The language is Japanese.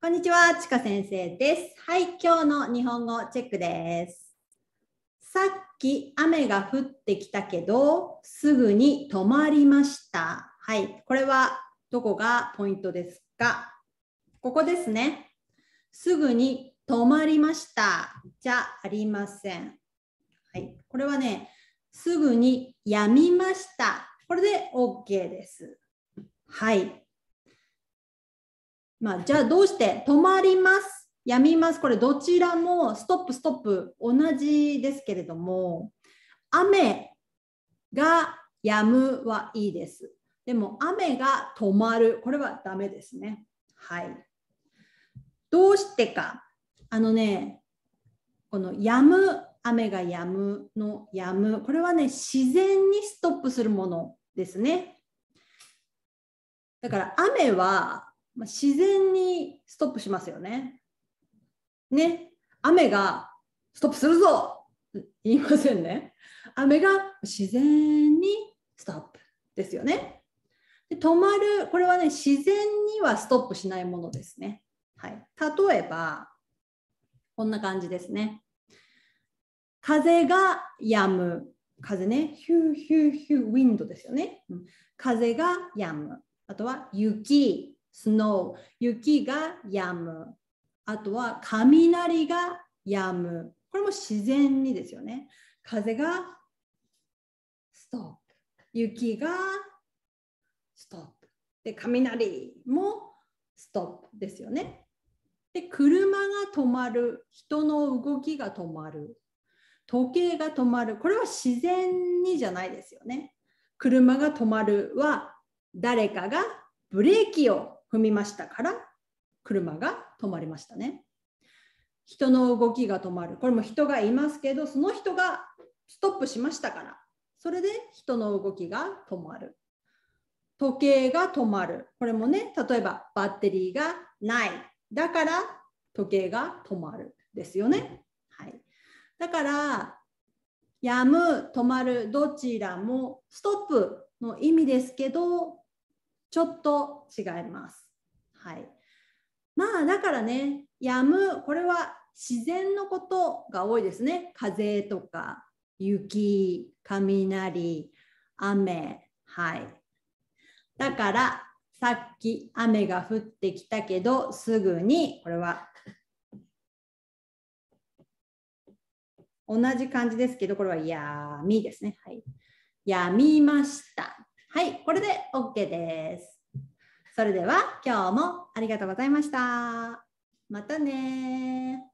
こんにちは、ちか先生です。はい、今日の日本語チェックです。さっき雨が降ってきたけど、すぐに止まりました。はい、これはどこがポイントですかここですね。すぐに止まりましたじゃありません。はい、これはね、すぐにやみました。これで OK です。はい。まあ、じゃあどうして止まります、やみます、これどちらもストップ、ストップ同じですけれども、雨が止むはいいです。でも雨が止まる、これはダメですね。はい。どうしてか。あのね、この止む、雨が止むの止む、これはね、自然にストップするものですね。だから雨はまあ、自然にストップしますよね。ね、雨がストップするぞ言いませんね。雨が自然にストップですよね。で止まる、これはね、自然にはストップしないものですね。はい、例えば、こんな感じですね。風が止む。風ね、ヒューヒューヒュー、ウィンドですよね。うん、風が止む。あとは雪、スノー、雪が止むあとは雷が止むこれも自然にですよね風がストップ雪がストップで雷もストップですよねで車が止まる人の動きが止まる時計が止まるこれは自然にじゃないですよね車が止まるは誰かがブレーキを踏みましたから車が止まりましたね。人の動きが止まる。これも人がいますけど、その人がストップしましたから。それで人の動きが止まる。時計が止まる。これもね、例えばバッテリーがない。だから時計が止まる。ですよね。はい、だから、やむ、止まる、どちらもストップの意味ですけど、ちょっと違います。はい。まあだからね、やむ、これは自然のことが多いですね。風とか雪、雷、雨。はい。だからさっき雨が降ってきたけどすぐにこれは同じ感じですけどこれは闇ですね。はい。闇ました。はい、これで OK です。それでは今日もありがとうございました。またね